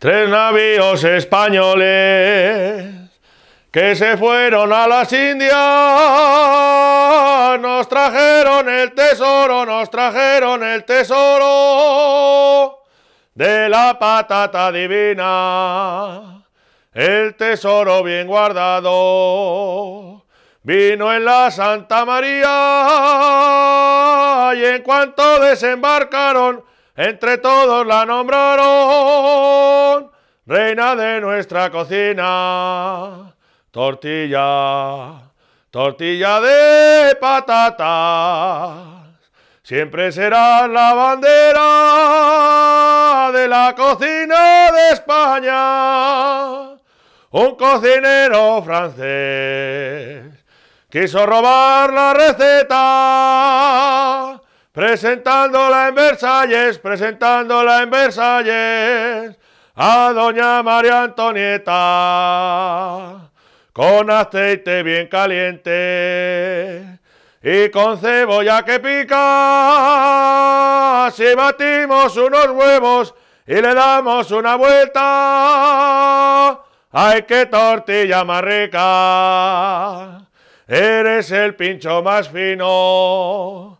Tres navíos españoles que se fueron a las Indias, nos trajeron el tesoro, nos trajeron el tesoro de la patata divina, el tesoro bien guardado. Vino en la Santa María y en cuanto desembarcaron, entre todos la nombraron reina de nuestra cocina. Tortilla, tortilla de patatas, siempre será la bandera de la cocina de España. Un cocinero francés quiso robar la receta Presentándola en Versalles, presentándola en Versalles a doña María Antonieta con aceite bien caliente y con cebolla que pica. Si batimos unos huevos y le damos una vuelta, ¡ay qué tortilla más rica! Eres el pincho más fino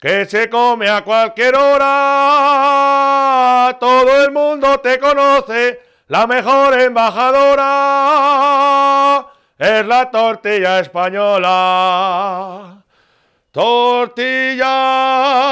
que se come a cualquier hora. Todo el mundo te conoce, la mejor embajadora es la tortilla española. Tortilla